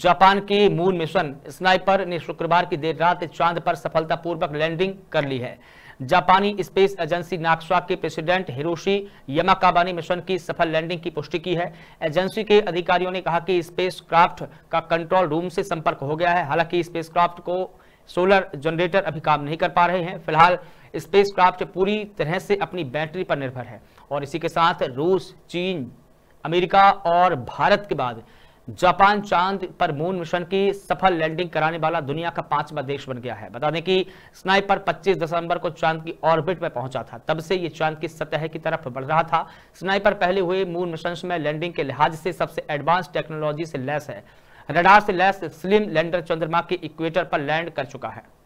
Japan की moon mission sniper ने शुक्रवार की देर रात चांद पर सफलतापूर्वक लैंडिंग कर ली है जापानी स्पेस एजेंसी नाक्सा के प्रेसिडेंट हिरोशी यमाकाबा ने मिशन की सफल लैंडिंग की पुष्टि की है एजेंसी के अधिकारियों ने कहा कि स्पेस क्राफ्ट का कंट्रोल रूम से संपर्क हो गया है हालांकि स्पेस क्राफ्ट को सोलर जनरेटर अभी काम नहीं कर पा रहे हैं फिलहाल स्पेस क्राफ्ट पूरी तरह से अपनी बैटरी पर निर्भर है और इसी के साथ रूस चीन अमेरिका और भारत के बाद जापान चांद पर मून मिशन की सफल लैंडिंग कराने वाला दुनिया का पांचवा देश बन गया है बता दें कि स्नाइपर 25 दिसंबर को चांद की ऑर्बिट में पहुंचा था तब से ये चांद की सतह की तरफ बढ़ रहा था स्नाइपर पहले हुए मून मिशन में लैंडिंग के लिहाज से सबसे एडवांस टेक्नोलॉजी से लैस है रडार से लैस स्लिम लैंडर चंद्रमा के इक्वेटर पर लैंड कर चुका है